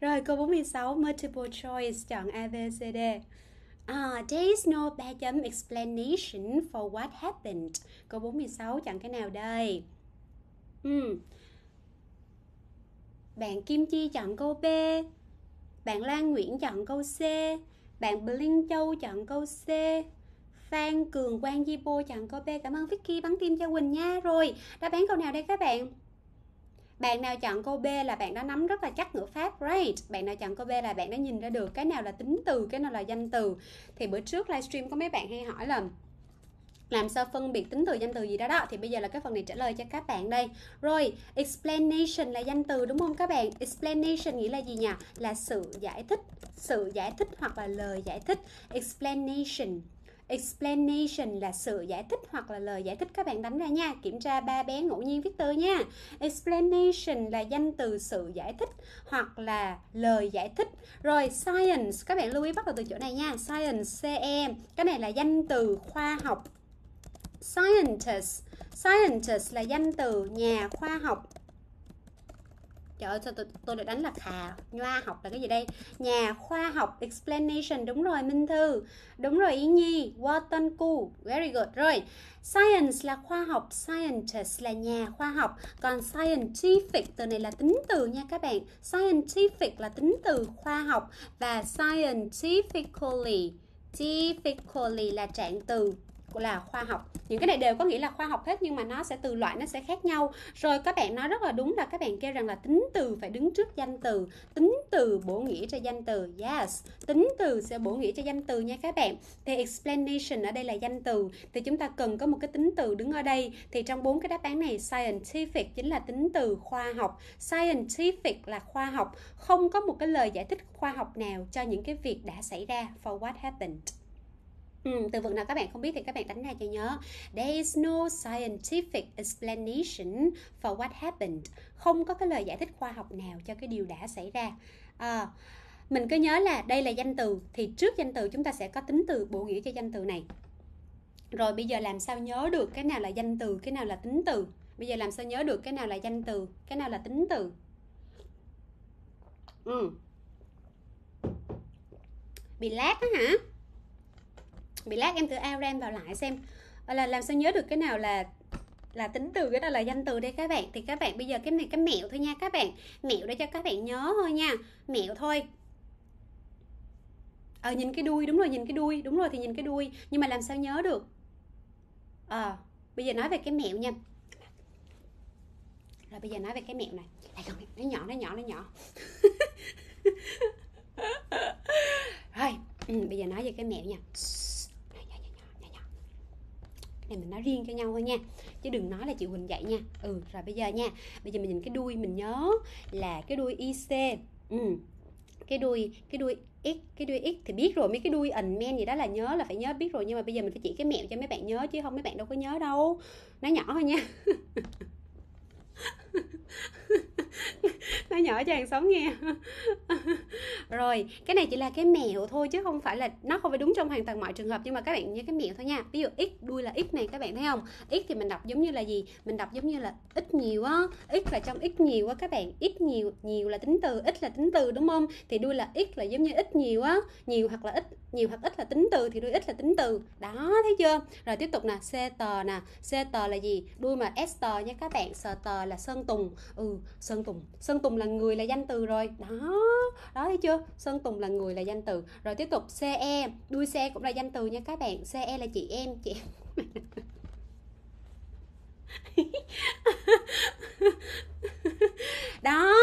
Rồi câu 46 multiple choice chọn A B C D. Uh, there is no better explanation for what happened. Câu 46 chọn cái nào đây? Ừ. Bạn Kim Chi chọn câu B. Bạn Lan Nguyễn chọn câu C. Bạn Blink Châu chọn câu C. Phan Cường Quang Di Bô chọn câu B. Cảm ơn Vicky bắn tim cho Quỳnh nha. Rồi, đáp án câu nào đây các bạn? bạn nào chọn câu B là bạn đã nắm rất là chắc ngữ pháp right bạn nào chọn câu B là bạn đã nhìn ra được cái nào là tính từ cái nào là danh từ thì bữa trước livestream có mấy bạn hay hỏi là làm sao phân biệt tính từ danh từ gì đó đó thì bây giờ là cái phần này trả lời cho các bạn đây rồi explanation là danh từ đúng không các bạn explanation nghĩa là gì nhỉ là sự giải thích sự giải thích hoặc là lời giải thích explanation explanation là sự giải thích hoặc là lời giải thích các bạn đánh ra nha kiểm tra ba bé ngẫu nhiên viết Victor nha explanation là danh từ sự giải thích hoặc là lời giải thích rồi science các bạn lưu ý bắt đầu từ chỗ này nha science ce cái này là danh từ khoa học scientist scientist là danh từ nhà khoa học trời ơi sao tôi, tôi lại đánh là khà nhoa học là cái gì đây nhà khoa học explanation đúng rồi minh thư đúng rồi ý nhi watanku very good rồi science là khoa học scientist là nhà khoa học còn scientific từ này là tính từ nha các bạn scientific là tính từ khoa học và scientifically typically là trạng từ là khoa học những cái này đều có nghĩa là khoa học hết nhưng mà nó sẽ từ loại nó sẽ khác nhau rồi các bạn nói rất là đúng là các bạn kêu rằng là tính từ phải đứng trước danh từ tính từ bổ nghĩa cho danh từ yes tính từ sẽ bổ nghĩa cho danh từ nha các bạn thì explanation ở đây là danh từ thì chúng ta cần có một cái tính từ đứng ở đây thì trong bốn cái đáp án này scientific chính là tính từ khoa học scientific là khoa học không có một cái lời giải thích khoa học nào cho những cái việc đã xảy ra for what happened Ừ, từ vựng nào các bạn không biết thì các bạn đánh ra cho nhớ. There is no scientific explanation for what happened. Không có cái lời giải thích khoa học nào cho cái điều đã xảy ra. À, mình cứ nhớ là đây là danh từ thì trước danh từ chúng ta sẽ có tính từ bổ nghĩa cho danh từ này. Rồi bây giờ làm sao nhớ được cái nào là danh từ, cái nào là tính từ? Bây giờ làm sao nhớ được cái nào là danh từ, cái nào là tính từ? Ừ. Bị lát đó hả? bị lát em thử ao vào lại xem ờ, là làm sao nhớ được cái nào là là tính từ cái đó là danh từ đây các bạn thì các bạn bây giờ cái này cái mẹo thôi nha các bạn mẹo để cho các bạn nhớ thôi nha mẹo thôi ờ à, nhìn cái đuôi đúng rồi nhìn cái đuôi đúng rồi thì nhìn cái đuôi nhưng mà làm sao nhớ được ờ à, bây giờ nói về cái mẹo nha rồi bây giờ nói về cái mẹo này lại còn nó nhỏ nó nhỏ nó nhỏ rồi ừ, bây giờ nói về cái mẹo nha này mình nói riêng cho nhau thôi nha chứ đừng nói là chị Huỳnh dạy nha ừ rồi bây giờ nha bây giờ mình nhìn cái đuôi mình nhớ là cái đuôi IC ừ cái đuôi cái đuôi x cái đuôi x thì biết rồi mấy cái đuôi ẩn men gì đó là nhớ là phải nhớ biết rồi nhưng mà bây giờ mình phải chỉ cái mẹo cho mấy bạn nhớ chứ không mấy bạn đâu có nhớ đâu nói nhỏ thôi nha nó nhỏ cho hàng xóm nghe rồi cái này chỉ là cái mẹo thôi chứ không phải là nó không phải đúng trong hoàn toàn mọi trường hợp nhưng mà các bạn nhớ cái mẹo thôi nha ví dụ x đuôi là x này các bạn thấy không x thì mình đọc giống như là gì mình đọc giống như là ít nhiều á x là trong ít nhiều á các bạn ít nhiều nhiều là tính từ ít là tính từ đúng không thì đuôi là x là giống như ít nhiều á nhiều hoặc là ít nhiều hoặc ít là tính từ thì đuôi ít là tính từ đó thấy chưa rồi tiếp tục nè c tờ nè c tờ là gì đuôi mà s tờ nha các bạn s tờ là sơn tùng ừ sơn tùng sơn tùng là người là danh từ rồi đó đó thấy chưa sơn tùng là người là danh từ rồi tiếp tục ce e, đuôi xe cũng là danh từ nha các bạn ce e là chị em chị em đó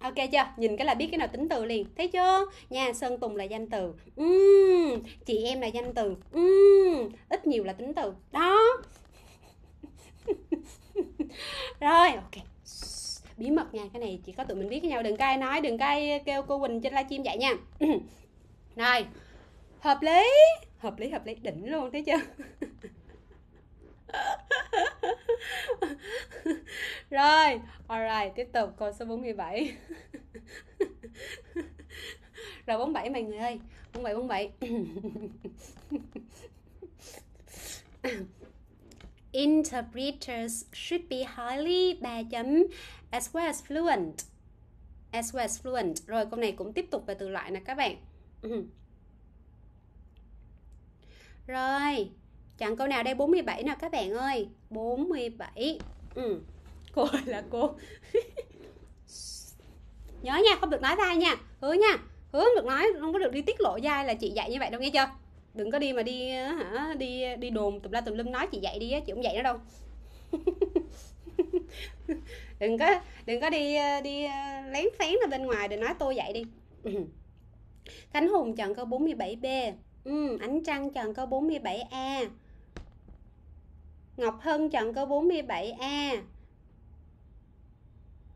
ok chưa nhìn cái là biết cái nào tính từ liền thấy chưa nha sơn tùng là danh từ uhm, chị em là danh từ uhm, ít nhiều là tính từ đó rồi ok bí mật nha cái này chỉ có tụi mình biết với nhau đừng cay nói đừng cay kêu cô quỳnh trên livestream vậy nha rồi hợp lý hợp lý hợp lý đỉnh luôn thấy chưa rồi alright tiếp tục câu số 47 rồi 47 mày người ơi 47 47 interpreters should be highly 3 chấm as well as fluent as well as fluent rồi câu này cũng tiếp tục về từ loại nè các bạn rồi chọn câu nào đây 47 nào các bạn ơi 47 ừ. cô là cô nhớ nha không được nói vai nha hứa nha hứa không được nói không có được đi tiết lộ dai là chị dạy như vậy đâu nghe chưa đừng có đi mà đi hả đi đi đồn tùm la tùm lum nói chị dạy đi á chị không dạy nữa đâu đừng có đừng có đi ờ, đi ờ, lén phén ra bên ngoài để nói tôi dạy đi Khánh Hùng chọn câu 47B ừ, Ánh Trăng chọn câu 47A Ngọc Hân chọn câu 47A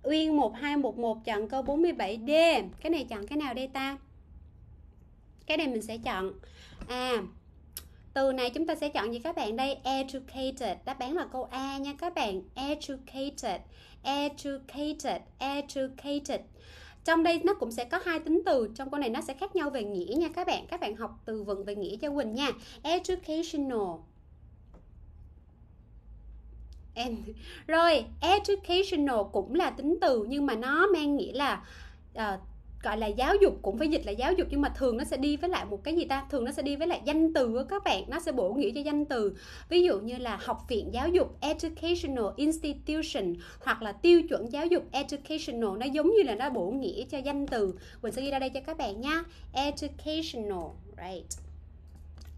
Uyên 1211 chọn câu 47D Cái này chọn cái nào đây ta? Cái này mình sẽ chọn à từ này chúng ta sẽ chọn gì các bạn đây educated đáp án là câu a nha các bạn educated educated educated trong đây nó cũng sẽ có hai tính từ trong câu này nó sẽ khác nhau về nghĩa nha các bạn các bạn học từ vựng về nghĩa cho quỳnh nha educational em rồi educational cũng là tính từ nhưng mà nó mang nghĩa là uh, gọi là giáo dục cũng phải dịch là giáo dục nhưng mà thường nó sẽ đi với lại một cái gì ta thường nó sẽ đi với lại danh từ á các bạn nó sẽ bổ nghĩa cho danh từ ví dụ như là học viện giáo dục educational institution hoặc là tiêu chuẩn giáo dục educational nó giống như là nó bổ nghĩa cho danh từ mình sẽ ghi ra đây cho các bạn nha educational right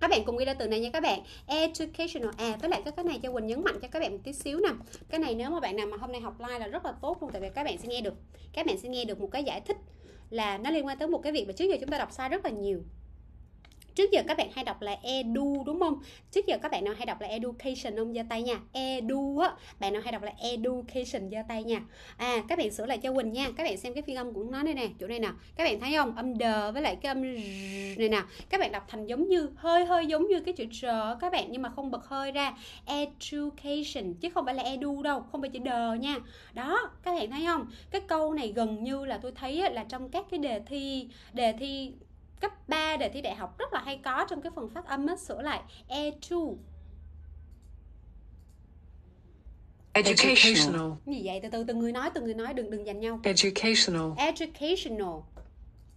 các bạn cùng ghi ra từ này nha các bạn educational à với lại cái cái này cho quỳnh nhấn mạnh cho các bạn một tí xíu nè cái này nếu mà bạn nào mà hôm nay học live là rất là tốt luôn tại vì các bạn sẽ nghe được các bạn sẽ nghe được một cái giải thích là nó liên quan tới một cái việc mà trước giờ chúng ta đọc sai rất là nhiều trước giờ các bạn hay đọc là edu đúng không trước giờ các bạn nào hay đọc là education không giơ tay nha edu á bạn nào hay đọc là education giơ tay nha à các bạn sửa lại cho quỳnh nha các bạn xem cái phiên âm của nó đây nè chỗ này nè các bạn thấy không âm d với lại cái âm này nè các bạn đọc thành giống như hơi hơi giống như cái chữ trờ các bạn nhưng mà không bật hơi ra education chứ không phải là edu đâu không phải chữ d nha đó các bạn thấy không cái câu này gần như là tôi thấy là trong các cái đề thi đề thi cấp 3 đề thi đại học rất là hay có trong cái phần phát âm á sửa lại e edu educational như vậy từ từ từng người nói từng người nói đừng đừng giành nhau educational educational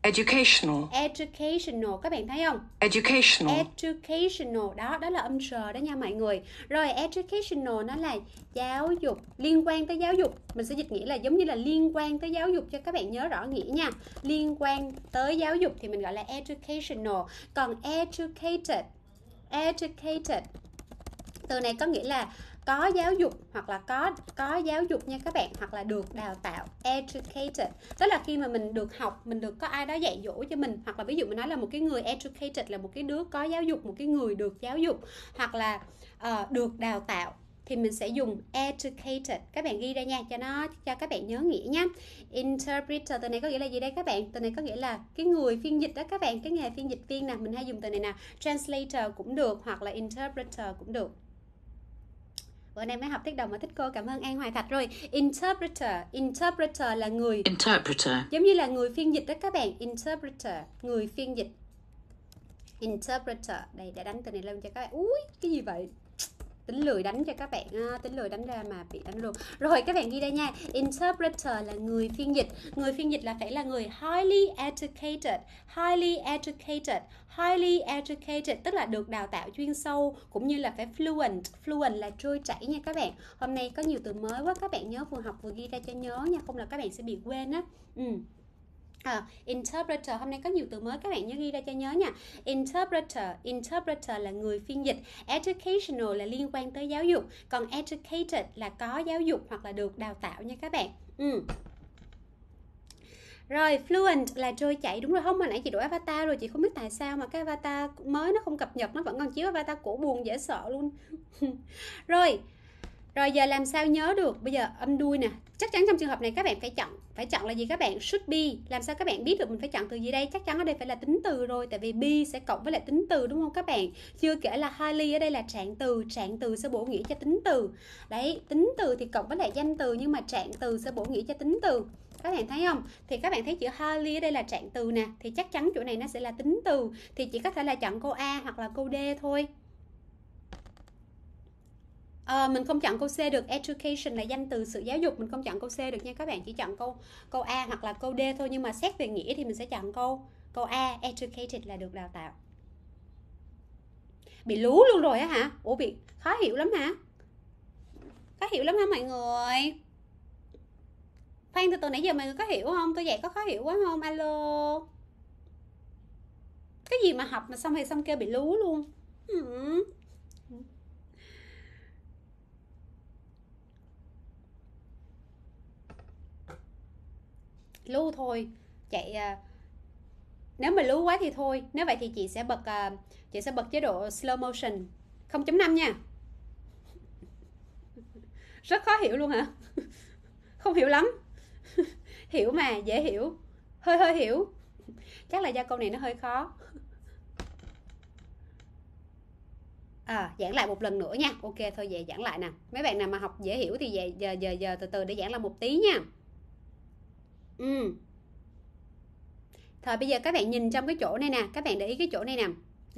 Educational. Educational. Các bạn thấy không? Educational. Educational. Đó, đó là âm R đó nha mọi người. Rồi, educational nó là giáo dục, liên quan tới giáo dục. Mình sẽ dịch nghĩa là giống như là liên quan tới giáo dục cho các bạn nhớ rõ nghĩa nha. Liên quan tới giáo dục thì mình gọi là educational. Còn educated, educated từ này có nghĩa là có giáo dục hoặc là có có giáo dục nha các bạn hoặc là được đào tạo educated tức là khi mà mình được học mình được có ai đó dạy dỗ cho mình hoặc là ví dụ mình nói là một cái người educated là một cái đứa có giáo dục một cái người được giáo dục hoặc là uh, được đào tạo thì mình sẽ dùng educated các bạn ghi ra nha cho nó cho các bạn nhớ nghĩa nhé interpreter từ này có nghĩa là gì đây các bạn từ này có nghĩa là cái người phiên dịch đó các bạn cái nghề phiên dịch viên nè mình hay dùng từ này nè translator cũng được hoặc là interpreter cũng được bữa nay mới học thích đồng mà thích cô cảm ơn An Hoài Thạch rồi interpreter interpreter là người interpreter giống như là người phiên dịch đó các bạn interpreter người phiên dịch interpreter đây đã đánh từ này lên cho các bạn ui cái gì vậy tính lười đánh cho các bạn ờ, tính lười đánh ra mà bị đánh luôn rồi các bạn ghi đây nha interpreter là người phiên dịch người phiên dịch là phải là người highly educated highly educated highly educated tức là được đào tạo chuyên sâu cũng như là phải fluent fluent là trôi chảy nha các bạn hôm nay có nhiều từ mới quá các bạn nhớ vừa học vừa ghi ra cho nhớ nha không là các bạn sẽ bị quên á ừ. À, interpreter hôm nay có nhiều từ mới các bạn nhớ ghi ra cho nhớ nha interpreter interpreter là người phiên dịch educational là liên quan tới giáo dục còn educated là có giáo dục hoặc là được đào tạo nha các bạn ừ. Rồi fluent là trôi chảy đúng rồi không mà nãy chị đổi avatar rồi chị không biết tại sao mà cái avatar mới nó không cập nhật nó vẫn còn chiếu avatar cũ buồn dễ sợ luôn. rồi rồi giờ làm sao nhớ được bây giờ âm đuôi nè chắc chắn trong trường hợp này các bạn phải chọn phải chọn là gì các bạn should be làm sao các bạn biết được mình phải chọn từ gì đây chắc chắn ở đây phải là tính từ rồi tại vì be sẽ cộng với lại tính từ đúng không các bạn chưa kể là highly ở đây là trạng từ trạng từ sẽ bổ nghĩa cho tính từ đấy tính từ thì cộng với lại danh từ nhưng mà trạng từ sẽ bổ nghĩa cho tính từ các bạn thấy không thì các bạn thấy chữ highly ở đây là trạng từ nè thì chắc chắn chỗ này nó sẽ là tính từ thì chỉ có thể là chọn câu a hoặc là câu d thôi à, mình không chọn câu C được education là danh từ sự giáo dục mình không chọn câu C được nha các bạn chỉ chọn câu câu A hoặc là câu D thôi nhưng mà xét về nghĩa thì mình sẽ chọn câu câu A educated là được đào tạo bị lú luôn rồi á hả ủa bị khó hiểu lắm hả khó hiểu lắm hả mọi người phan từ từ nãy giờ mọi người có hiểu không tôi dạy có khó hiểu quá không alo cái gì mà học mà xong thì xong kêu bị lú luôn ừ. lưu thôi chạy uh, nếu mà lưu quá thì thôi nếu vậy thì chị sẽ bật uh, chị sẽ bật chế độ slow motion 0.5 nha rất khó hiểu luôn hả không hiểu lắm hiểu mà dễ hiểu hơi hơi hiểu chắc là gia câu này nó hơi khó à, giảng lại một lần nữa nha ok thôi về giảng lại nè mấy bạn nào mà học dễ hiểu thì về giờ giờ giờ từ từ để giảng lại một tí nha ừ. Thôi bây giờ các bạn nhìn trong cái chỗ này nè các bạn để ý cái chỗ này nè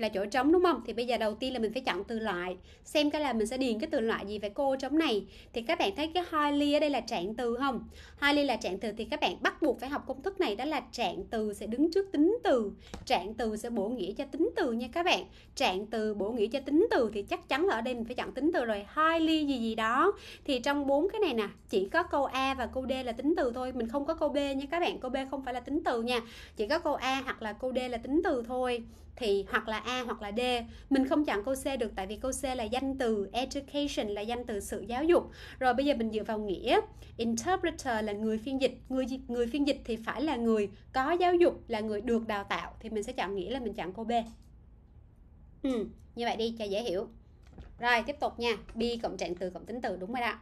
là chỗ trống đúng không thì bây giờ đầu tiên là mình phải chọn từ loại xem cái là mình sẽ điền cái từ loại gì về cô trống này thì các bạn thấy cái highly ở đây là trạng từ không highly là trạng từ thì các bạn bắt buộc phải học công thức này đó là trạng từ sẽ đứng trước tính từ trạng từ sẽ bổ nghĩa cho tính từ nha các bạn trạng từ bổ nghĩa cho tính từ thì chắc chắn là ở đây mình phải chọn tính từ rồi highly gì gì đó thì trong bốn cái này nè chỉ có câu a và câu d là tính từ thôi mình không có câu b nha các bạn câu b không phải là tính từ nha chỉ có câu a hoặc là câu d là tính từ thôi thì hoặc là A hoặc là D. Mình không chọn câu C được tại vì câu C là danh từ education là danh từ sự giáo dục. Rồi bây giờ mình dựa vào nghĩa. Interpreter là người phiên dịch, người người phiên dịch thì phải là người có giáo dục, là người được đào tạo thì mình sẽ chọn nghĩa là mình chọn câu B. Ừ, như vậy đi cho dễ hiểu. Rồi tiếp tục nha. b cộng trạng từ cộng tính từ đúng rồi đó.